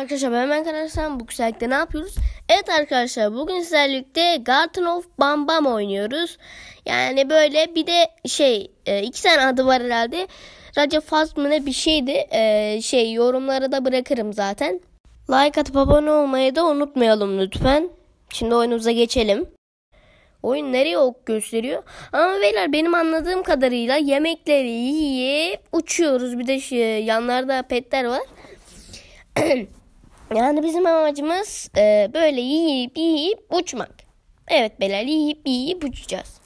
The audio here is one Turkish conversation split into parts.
arkadaşlar ben hemen kanalsam bu ne yapıyoruz? Evet arkadaşlar bugün sizlerle birlikte Garden of Bam Bam oynuyoruz. Yani böyle bir de şey e, iki tane adı var herhalde. Raja Fast bir şeydi. E, şey yorumlara da bırakırım zaten. Like atıp abone olmayı da unutmayalım lütfen. Şimdi oyunumuza geçelim. Oyun nereye ok gösteriyor? Ama beyler benim anladığım kadarıyla yemekleri yiyip uçuyoruz. Bir de şey, yanlarda petler var. Yani bizim amacımız e, böyle yiyip yiyip uçmak. Evet Belal yiyip yiyip uçacağız.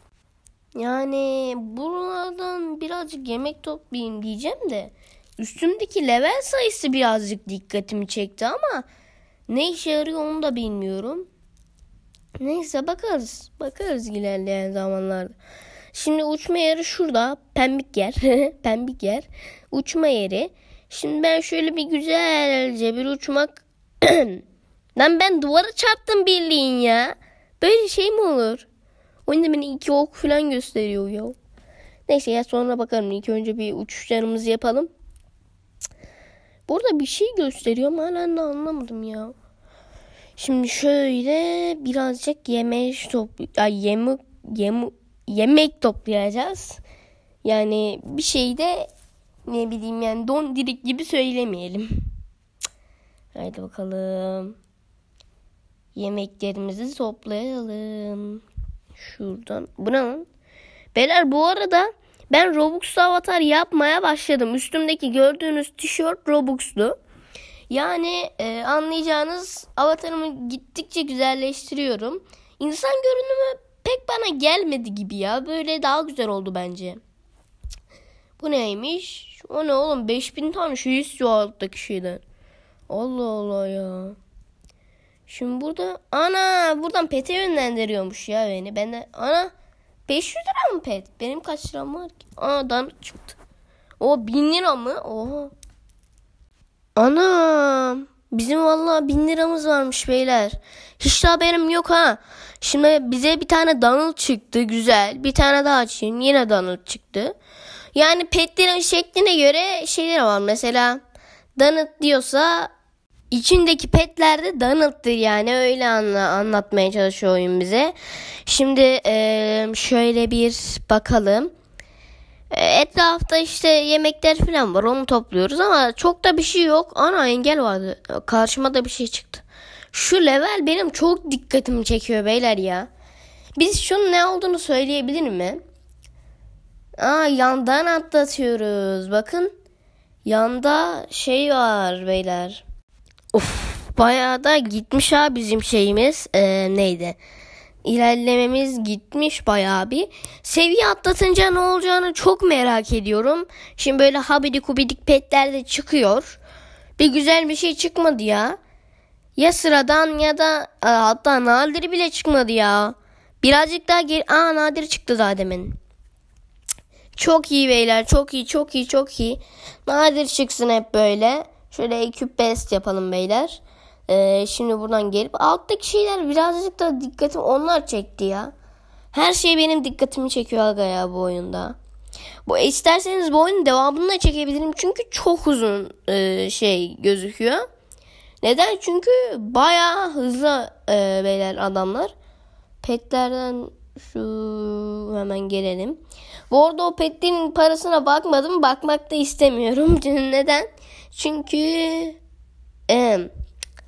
Yani buralardan birazcık yemek toplayayım diyeceğim de üstümdeki level sayısı birazcık dikkatimi çekti ama ne işe yarıyor onu da bilmiyorum. Neyse bakarız. Bakarız ilerleyen zamanlarda. Şimdi uçma yeri şurada. Pembik yer. Pembik yer. Uçma yeri. Şimdi ben şöyle bir güzelce bir uçmak Lan ben duvara çarptım bildiğin ya. Böyle şey mi olur? Oyunda beni iki ok falan gösteriyor ya. Neyse ya sonra bakarım İlk önce bir uçuşlarımızı yapalım. Burada bir şey gösteriyor ama hala da anlamadım ya. Şimdi şöyle birazcık yemek toplu ay yemek yem, yemek toplayacağız. Yani bir şey de ne bileyim yani don dilik gibi söylemeyelim. Haydi bakalım. Yemeklerimizi toplayalım. Şuradan. Bu ne lan? Beyler bu arada ben Robux avatar yapmaya başladım. Üstümdeki gördüğünüz tişört Robux'lu. Yani e, anlayacağınız avatarımı gittikçe güzelleştiriyorum. İnsan görünümü pek bana gelmedi gibi ya. Böyle daha güzel oldu bence. Bu neymiş? O ne oğlum? 5000 tane şu istiyor alttaki şeyden. Allah Allah ya. Şimdi burada ana buradan pete yönlendiriyormuş ya beni. Ben de ana 500 lira mı pet? Benim kaç liram var ki? Ana danıt çıktı. O 1000 lira mı? Oha. Ana Bizim vallahi 1000 liramız varmış beyler. Hiç de haberim yok ha. Şimdi bize bir tane Donald çıktı güzel. Bir tane daha açayım yine Donald çıktı. Yani petlerin şekline göre şeyler var. Mesela danıt diyorsa İçindeki petler de Donald'dır yani öyle anla, anlatmaya çalışıyor oyun bize. Şimdi e, şöyle bir bakalım. Etrafta işte yemekler falan var onu topluyoruz ama çok da bir şey yok. Ana engel vardı. Karşıma da bir şey çıktı. Şu level benim çok dikkatimi çekiyor beyler ya. Biz şunun ne olduğunu söyleyebilir mi? Aa yandan atlatıyoruz. Bakın yanda şey var beyler. Of bayağı da gitmiş ha bizim şeyimiz ee, neydi? İlerlememiz gitmiş bayağı bir. Seviye atlatınca ne olacağını çok merak ediyorum. Şimdi böyle habidik hubidik petler de çıkıyor. Bir güzel bir şey çıkmadı ya. Ya sıradan ya da e, hatta nadir bile çıkmadı ya. Birazcık daha geri... Aa nadir çıktı daha demin. Çok iyi beyler çok iyi çok iyi çok iyi. Nadir çıksın hep böyle. Şöyle küp best yapalım beyler. Ee, şimdi buradan gelip alttaki şeyler birazcık da dikkatim onlar çekti ya. Her şey benim dikkatimi çekiyor aga ya bu oyunda. Bu isterseniz bu oyunun devamını da çekebilirim çünkü çok uzun e, şey gözüküyor. Neden? Çünkü baya hızlı e, beyler adamlar. Petlerden şu hemen gelelim. Bu arada o petlerin parasına bakmadım. Bakmak da istemiyorum. Neden? Çünkü e,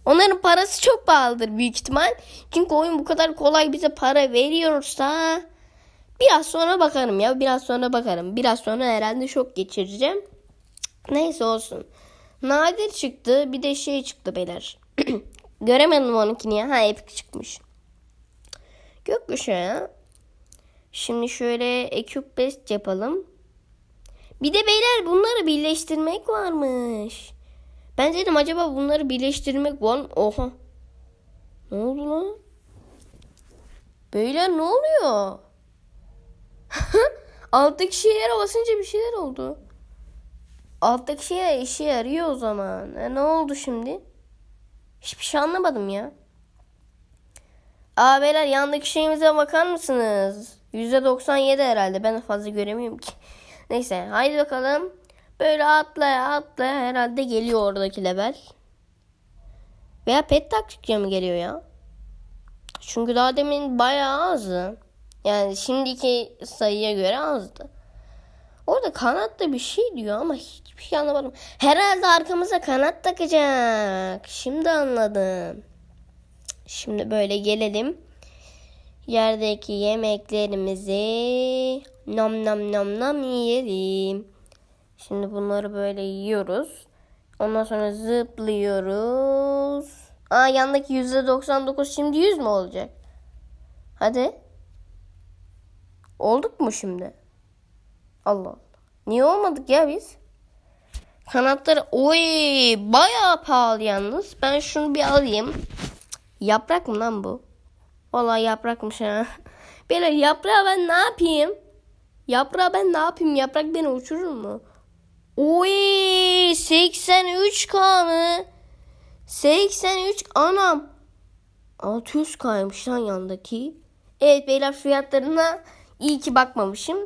onların parası çok pahalıdır büyük ihtimal. Çünkü oyun bu kadar kolay bize para veriyorsa biraz sonra bakarım ya. Biraz sonra bakarım. Biraz sonra herhalde şok geçireceğim. Neyse olsun. Nadir çıktı. Bir de şey çıktı beyler. Göremedim onunkini ya. Ha epic çıkmış. Gökkuşağı Şimdi şöyle ekip best yapalım. Bir de beyler bunları birleştirmek varmış. Ben dedim acaba bunları birleştirmek var mı? Oha. Ne oldu lan? Beyler ne oluyor? Alttaki şeylere basınca bir şeyler oldu. Alttaki şeyler işe yarıyor o zaman. E, ne oldu şimdi? Hiçbir şey anlamadım ya. Aa beyler yandaki şeyimize bakar mısınız? %97 herhalde. Ben fazla göremiyorum ki. Neyse haydi bakalım. Böyle atlaya atlaya herhalde geliyor oradaki level. Veya pet taktikçe mi geliyor ya? Çünkü daha demin bayağı azdı. Yani şimdiki sayıya göre azdı. Orada kanatta bir şey diyor ama hiçbir şey anlamadım. Herhalde arkamıza kanat takacak. Şimdi anladım. Şimdi böyle gelelim. Yerdeki yemeklerimizi nom nom nom nom yiyelim. Şimdi bunları böyle yiyoruz. Ondan sonra zıplıyoruz. Aa yandaki %99 şimdi 100 mü olacak? Hadi. Olduk mu şimdi? Allah Allah. Niye olmadık ya biz? Kanatları oy bayağı pahalı yalnız. Ben şunu bir alayım. Yaprak mı lan bu? Vallahi yaprakmış ha. Beyler yaprağı ben ne yapayım? Yaprağı ben ne yapayım? Yaprak beni uçurur mu? Oy 83 kanı. 83 anam. 600 kaymış lan yandaki. Evet beyler fiyatlarına iyi ki bakmamışım.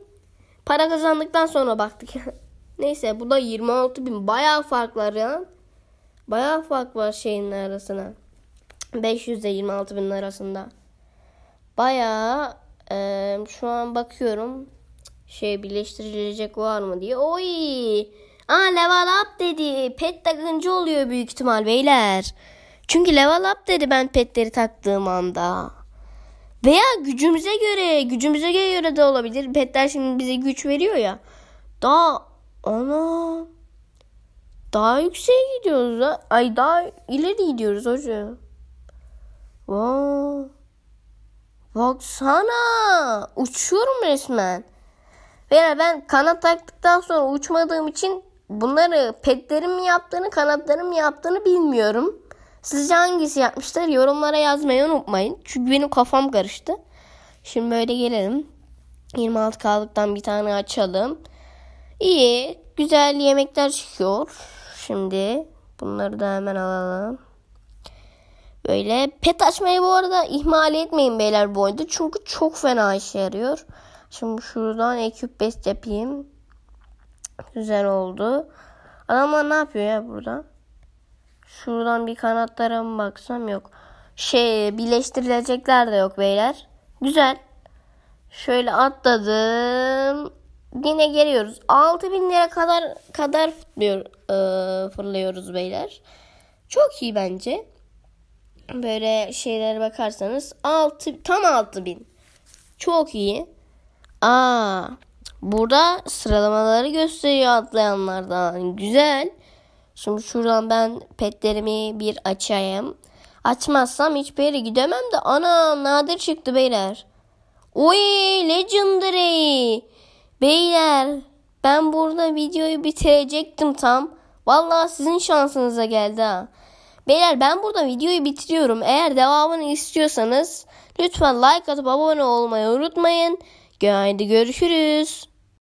Para kazandıktan sonra baktık. Neyse bu da 26 bin. baya fark var ya. Bayağı fark var şeyin arasına. 500 ile 26 bin arasında. Bayağı e, şu an bakıyorum şey birleştirilecek var mı diye. Oy! Aa level up dedi. Pet takıncı oluyor büyük ihtimal beyler. Çünkü level up dedi ben petleri taktığım anda. Veya gücümüze göre, gücümüze göre de olabilir. Petler şimdi bize güç veriyor ya. Daha ana daha yükseğe gidiyoruz. Ay daha ileri gidiyoruz hocam. Wow. Baksana uçuyorum resmen. Veya ben kanat taktıktan sonra uçmadığım için bunları petlerim mi yaptığını kanatlarım mı yaptığını bilmiyorum. Sizce hangisi yapmışlar yorumlara yazmayı unutmayın. Çünkü benim kafam karıştı. Şimdi böyle gelelim. 26 kaldıktan bir tane açalım. İyi. Güzel yemekler çıkıyor. Şimdi bunları da hemen alalım. Böyle pet açmayı bu arada ihmal etmeyin beyler bu oyunda. Çünkü çok fena işe yarıyor. Şimdi şuradan ekip best yapayım. Güzel oldu. Adamlar ne yapıyor ya burada? Şuradan bir kanatlara mı baksam yok. Şey birleştirilecekler de yok beyler. Güzel. Şöyle atladım. Yine geliyoruz. 6000 lira kadar kadar fırlıyor, e, fırlıyoruz beyler. Çok iyi bence böyle şeylere bakarsanız 6 tam 6000. Çok iyi. Aa burada sıralamaları gösteriyor atlayanlardan. Güzel. Şimdi şuradan ben petlerimi bir açayım. Açmazsam hiçbir yere gidemem de ana nadir çıktı beyler. Oy legendary. Beyler ben burada videoyu bitirecektim tam. Vallahi sizin şansınıza geldi ha. Beyler ben burada videoyu bitiriyorum. Eğer devamını istiyorsanız lütfen like atıp abone olmayı unutmayın. Haydi görüşürüz.